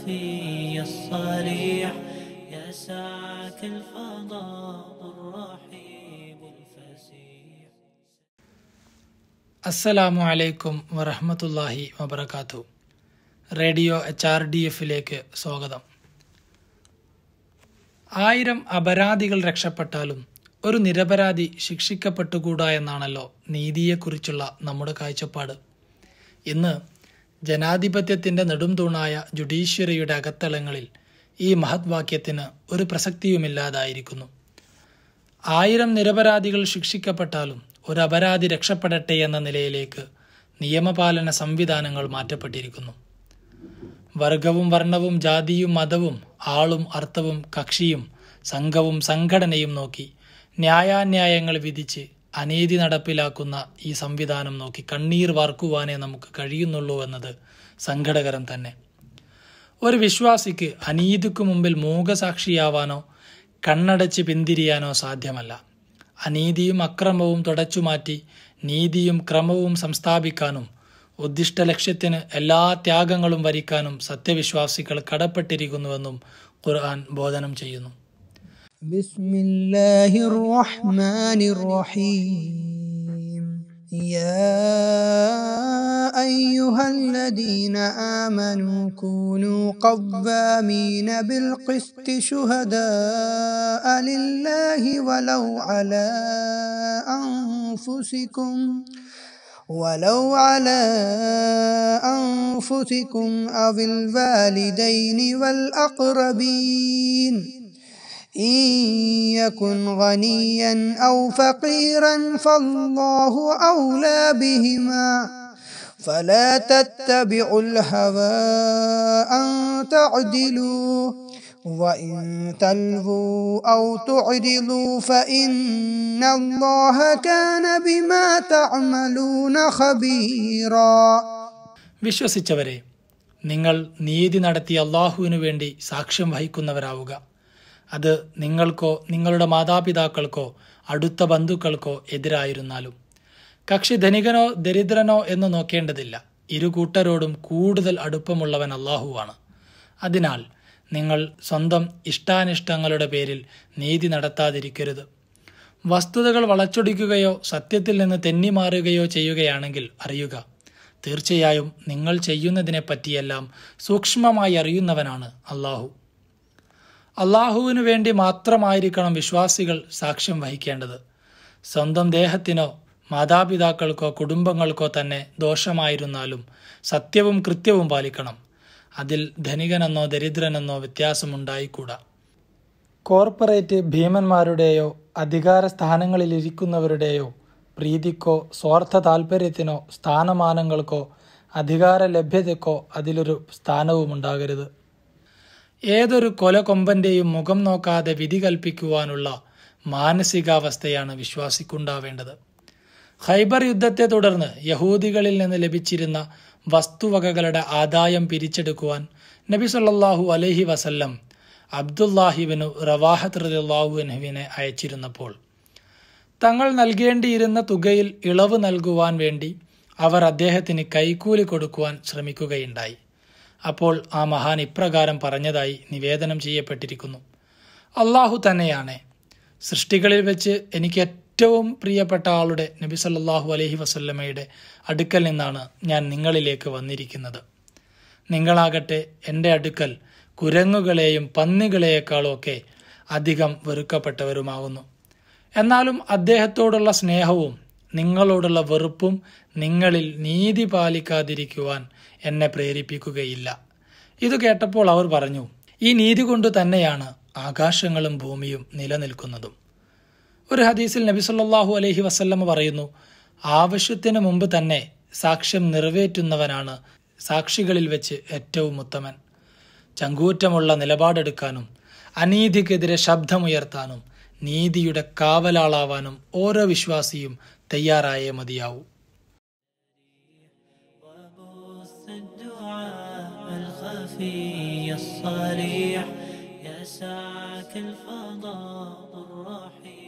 الخفي الصريح يسعك الفضاء الرحيم الفسيح عليكم അലൈക്കും വറഹമത്തല്ലാഹി وبركاته radio H R D എഫിലേക്ക് സ്വാഗതം ആയിരം അപരാധികൾ രക്ഷപ്പെട്ടാലും ഒരു നിരപരാധി ശിക്ഷിക്കപ്പെട്ടുകൂടാ എന്നാണല്ലോ നീതിയെക്കുറിച്ചുള്ള നമ്മുടെ കാഴ്ചപ്പാട് ഇന്ന് ജനാധിപത്യത്തിൻ്റെ നെടുംതൂണായ ജുഡീഷ്യറിയുടെ അകത്തളങ്ങളിൽ ഈ മഹത്വാക്യത്തിന് ഒരു പ്രസക്തിയുമില്ലാതായിരിക്കുന്നു ആയിരം നിരപരാധികൾ ശിക്ഷിക്കപ്പെട്ടാലും ഒരു അപരാധി രക്ഷപ്പെടട്ടെ എന്ന നിലയിലേക്ക് നിയമപാലന സംവിധാനങ്ങൾ മാറ്റപ്പെട്ടിരിക്കുന്നു വർഗവും വർണ്ണവും ജാതിയും മതവും ആളും അർത്ഥവും കക്ഷിയും സംഘവും സംഘടനയും നോക്കി ന്യായാന്യായങ്ങൾ വിധിച്ച് അനീതി നടപ്പിലാക്കുന്ന ഈ സംവിധാനം നോക്കി കണ്ണീർ വാർക്കുവാനേ നമുക്ക് കഴിയുന്നുള്ളൂ എന്നത് സങ്കടകരം തന്നെ ഒരു വിശ്വാസിക്ക് അനീതിക്കു മുമ്പിൽ മൂകസാക്ഷിയാവാനോ കണ്ണടച്ച് പിന്തിരിയാനോ സാധ്യമല്ല അനീതിയും അക്രമവും തുടച്ചുമാറ്റി നീതിയും ക്രമവും സംസ്ഥാപിക്കാനും ഉദ്ദിഷ്ട ലക്ഷ്യത്തിന് എല്ലാ ത്യാഗങ്ങളും വരിക്കാനും സത്യവിശ്വാസികൾ കടപ്പെട്ടിരിക്കുന്നുവെന്നും ഖുർആൻ ബോധനം ചെയ്യുന്നു بسم الله الرحمن الرحيم يا أيها الذين آمنوا كونوا قوامين بالقسط شهداء لله ولو على أنفسكم ولو على أنفسكم أو الوالدين والأقربين إن يكن غنيا أو فقيرا فالله أولى بهما فلا تتبعوا الهوى أن تعدلوا وإن تلهوا أو تعرضوا فإن الله كان بما تعملون خبيرا വിശ്വസിച്ചവരെ നിങ്ങൾ നീതി നടത്തി അള്ളാഹുവിനു വേണ്ടി സാക്ഷ്യം വഹിക്കുന്നവരാവുക അത് നിങ്ങൾക്കോ നിങ്ങളുടെ മാതാപിതാക്കൾക്കോ അടുത്ത ബന്ധുക്കൾക്കോ എതിരായിരുന്നാലും കക്ഷി ധനികനോ ദരിദ്രനോ എന്ന് നോക്കേണ്ടതില്ല ഇരു കൂട്ടരോടും കൂടുതൽ അടുപ്പമുള്ളവൻ അള്ളാഹുവാണ് അതിനാൽ നിങ്ങൾ സ്വന്തം ഇഷ്ടാനിഷ്ടങ്ങളുടെ പേരിൽ നീതി നടത്താതിരിക്കരുത് വസ്തുതകൾ വളച്ചൊടിക്കുകയോ സത്യത്തിൽ നിന്ന് തെന്നിമാറുകയോ ചെയ്യുകയാണെങ്കിൽ അറിയുക തീർച്ചയായും നിങ്ങൾ ചെയ്യുന്നതിനെപ്പറ്റിയെല്ലാം സൂക്ഷ്മമായി അറിയുന്നവനാണ് അള്ളാഹു അള്ളാഹുവിന് വേണ്ടി മാത്രമായിരിക്കണം വിശ്വാസികൾ സാക്ഷ്യം വഹിക്കേണ്ടത് സ്വന്തം ദേഹത്തിനോ മാതാപിതാക്കൾക്കോ കുടുംബങ്ങൾക്കോ തന്നെ ദോഷമായിരുന്നാലും സത്യവും കൃത്യവും പാലിക്കണം അതിൽ ധനികനെന്നോ ദരിദ്രനെന്നോ വ്യത്യാസമുണ്ടായിക്കൂടാ കോർപ്പറേറ്റ് ഭീമന്മാരുടെയോ അധികാര സ്ഥാനങ്ങളിലിരിക്കുന്നവരുടെയോ പ്രീതിക്കോ സ്വാർത്ഥ താല്പര്യത്തിനോ സ്ഥാനമാനങ്ങൾക്കോ അധികാര ലഭ്യതയ്ക്കോ അതിലൊരു സ്ഥാനവും ഉണ്ടാകരുത് ഏതൊരു കൊമ്പന്റെയും മുഖം നോക്കാതെ വിധി കൽപ്പിക്കുവാനുള്ള മാനസികാവസ്ഥയാണ് വിശ്വാസിക്കുണ്ടാവേണ്ടത് ഖൈബർ യുദ്ധത്തെ തുടർന്ന് യഹൂദികളിൽ നിന്ന് ലഭിച്ചിരുന്ന വസ്തുവകകളുടെ ആദായം പിരിച്ചെടുക്കുവാൻ നബി സല്ലാഹു അലഹി വസല്ലം അബ്ദുല്ലാഹിബിനു റവാഹത്ത് റലാഹുവിനെ അയച്ചിരുന്നപ്പോൾ തങ്ങൾ നൽകേണ്ടിയിരുന്ന തുകയിൽ ഇളവ് നൽകുവാൻ വേണ്ടി അവർ അദ്ദേഹത്തിന് കൈക്കൂലി കൊടുക്കുവാൻ ശ്രമിക്കുകയുണ്ടായി അപ്പോൾ ആ മഹാൻ ഇപ്രകാരം പറഞ്ഞതായി നിവേദനം ചെയ്യപ്പെട്ടിരിക്കുന്നു അള്ളാഹു തന്നെയാണ് സൃഷ്ടികളിൽ വെച്ച് എനിക്ക് ഏറ്റവും പ്രിയപ്പെട്ട ആളുടെ നബി സല്ലാഹു അലഹി വസല്ലമ്മയുടെ അടുക്കൽ നിന്നാണ് ഞാൻ നിങ്ങളിലേക്ക് വന്നിരിക്കുന്നത് നിങ്ങളാകട്ടെ എൻ്റെ അടുക്കൽ കുരങ്ങുകളെയും പന്നികളെയേക്കാളുമൊക്കെ അധികം വെറുക്കപ്പെട്ടവരുമാകുന്നു എന്നാലും അദ്ദേഹത്തോടുള്ള സ്നേഹവും നിങ്ങളോടുള്ള വെറുപ്പും നിങ്ങളിൽ നീതി പാലിക്കാതിരിക്കുവാൻ എന്നെ പ്രേരിപ്പിക്കുകയില്ല ഇത് കേട്ടപ്പോൾ അവർ പറഞ്ഞു ഈ നീതി കൊണ്ട് തന്നെയാണ് ആകാശങ്ങളും ഭൂമിയും നിലനിൽക്കുന്നതും ഒരു ഹദീസിൽ നബി സല്ലാഹു അലഹി വസല്ലമ്മ പറയുന്നു ആവശ്യത്തിന് മുമ്പ് തന്നെ സാക്ഷ്യം നിറവേറ്റുന്നവനാണ് സാക്ഷികളിൽ വെച്ച് ഏറ്റവും ഉത്തമൻ ചങ്കൂറ്റമുള്ള നിലപാടെടുക്കാനും അനീതിക്കെതിരെ ശബ്ദമുയർത്താനും നീതിയുടെ കാവലാളാവാനും ഓരോ വിശ്വാസിയും തയ്യാറായേ മതിയാവൂ الصريح يسعك الفضاء الرحيم